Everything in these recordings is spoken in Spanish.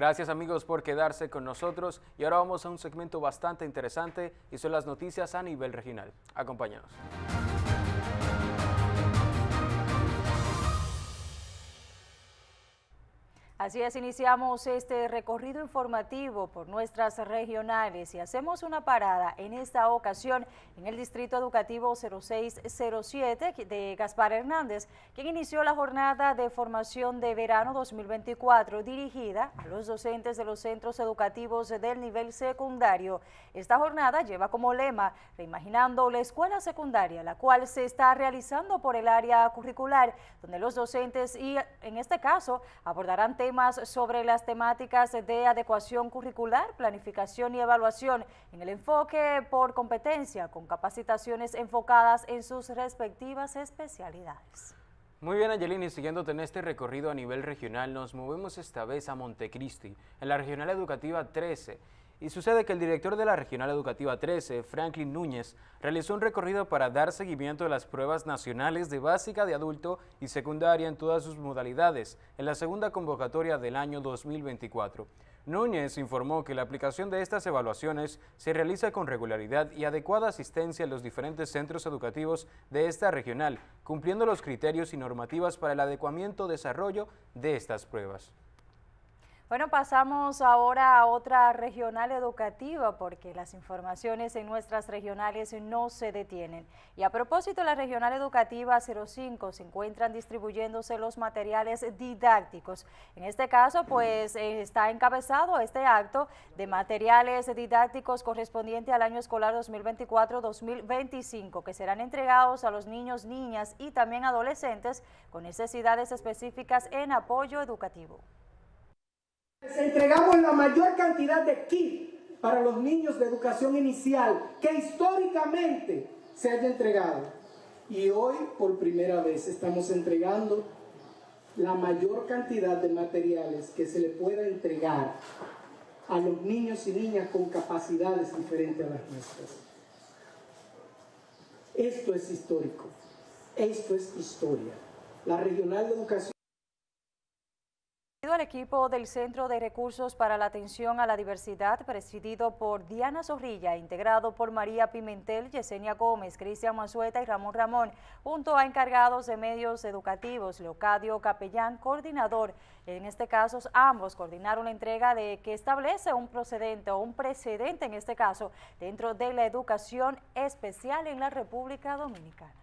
Gracias amigos por quedarse con nosotros y ahora vamos a un segmento bastante interesante y son las noticias a nivel regional. Acompáñanos. Así es, iniciamos este recorrido informativo por nuestras regionales y hacemos una parada en esta ocasión en el Distrito Educativo 0607 de Gaspar Hernández, quien inició la jornada de formación de verano 2024 dirigida a los docentes de los centros educativos del nivel secundario. Esta jornada lleva como lema Reimaginando la escuela secundaria, la cual se está realizando por el área curricular, donde los docentes y en este caso abordarán temas más sobre las temáticas de adecuación curricular, planificación y evaluación en el enfoque por competencia, con capacitaciones enfocadas en sus respectivas especialidades. Muy bien, Angelini, siguiéndote en este recorrido a nivel regional, nos movemos esta vez a Montecristi, en la Regional Educativa 13, y sucede que el director de la Regional Educativa 13, Franklin Núñez, realizó un recorrido para dar seguimiento a las pruebas nacionales de básica de adulto y secundaria en todas sus modalidades en la segunda convocatoria del año 2024. Núñez informó que la aplicación de estas evaluaciones se realiza con regularidad y adecuada asistencia en los diferentes centros educativos de esta regional, cumpliendo los criterios y normativas para el adecuamiento desarrollo de estas pruebas. Bueno, pasamos ahora a otra regional educativa porque las informaciones en nuestras regionales no se detienen. Y a propósito, la regional educativa 05 se encuentran distribuyéndose los materiales didácticos. En este caso, pues eh, está encabezado este acto de materiales didácticos correspondiente al año escolar 2024-2025 que serán entregados a los niños, niñas y también adolescentes con necesidades específicas en apoyo educativo. Les entregamos la mayor cantidad de kit para los niños de educación inicial que históricamente se haya entregado. Y hoy, por primera vez, estamos entregando la mayor cantidad de materiales que se le pueda entregar a los niños y niñas con capacidades diferentes a las nuestras. Esto es histórico. Esto es historia. La Regional de Educación el equipo del Centro de Recursos para la Atención a la Diversidad, presidido por Diana Zorrilla, integrado por María Pimentel, Yesenia Gómez, Cristian Mansueta y Ramón Ramón, junto a encargados de medios educativos, Leocadio Capellán, coordinador. En este caso, ambos coordinaron la entrega de que establece un procedente o un precedente, en este caso, dentro de la educación especial en la República Dominicana.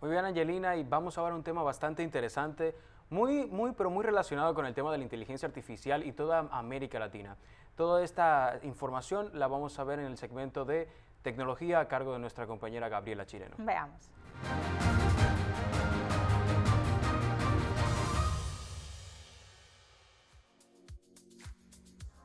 Muy bien, Angelina, y vamos a ver un tema bastante interesante muy, muy, pero muy relacionado con el tema de la inteligencia artificial y toda América Latina. Toda esta información la vamos a ver en el segmento de tecnología a cargo de nuestra compañera Gabriela Chireno. Veamos.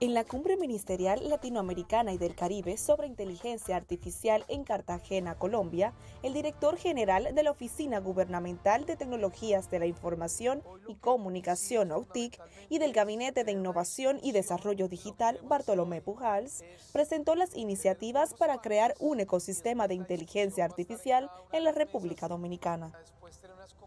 en la Cumbre Ministerial Latinoamericana y del Caribe sobre Inteligencia Artificial en Cartagena, Colombia, el director general de la Oficina Gubernamental de Tecnologías de la Información y Comunicación, OTIC, y del Gabinete de Innovación y Desarrollo Digital, Bartolomé Pujals, presentó las iniciativas para crear un ecosistema de inteligencia artificial en la República Dominicana.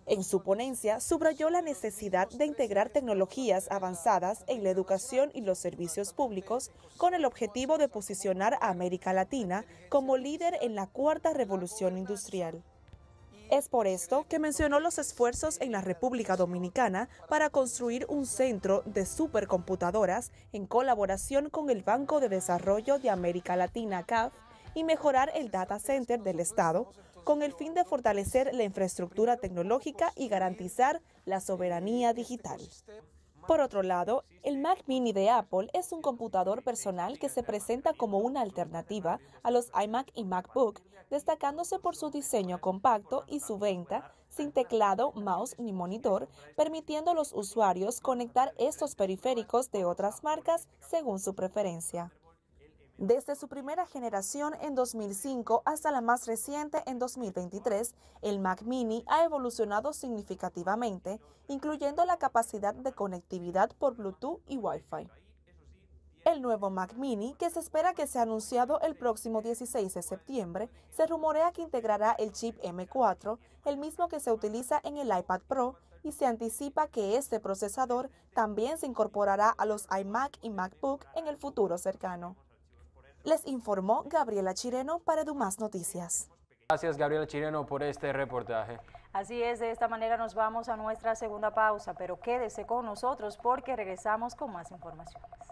En su ponencia, subrayó la necesidad de integrar tecnologías avanzadas en la educación y los servicios públicos con el objetivo de posicionar a América Latina como líder en la cuarta revolución industrial. Es por esto que mencionó los esfuerzos en la República Dominicana para construir un centro de supercomputadoras en colaboración con el Banco de Desarrollo de América Latina, CAF, y mejorar el data center del Estado, con el fin de fortalecer la infraestructura tecnológica y garantizar la soberanía digital. Por otro lado, el Mac mini de Apple es un computador personal que se presenta como una alternativa a los iMac y MacBook, destacándose por su diseño compacto y su venta sin teclado, mouse ni monitor, permitiendo a los usuarios conectar estos periféricos de otras marcas según su preferencia. Desde su primera generación en 2005 hasta la más reciente en 2023, el Mac Mini ha evolucionado significativamente, incluyendo la capacidad de conectividad por Bluetooth y Wi-Fi. El nuevo Mac Mini, que se espera que sea anunciado el próximo 16 de septiembre, se rumorea que integrará el chip M4, el mismo que se utiliza en el iPad Pro, y se anticipa que este procesador también se incorporará a los iMac y MacBook en el futuro cercano. Les informó Gabriela Chireno para Dumas Noticias. Gracias Gabriela Chireno por este reportaje. Así es, de esta manera nos vamos a nuestra segunda pausa, pero quédese con nosotros porque regresamos con más informaciones.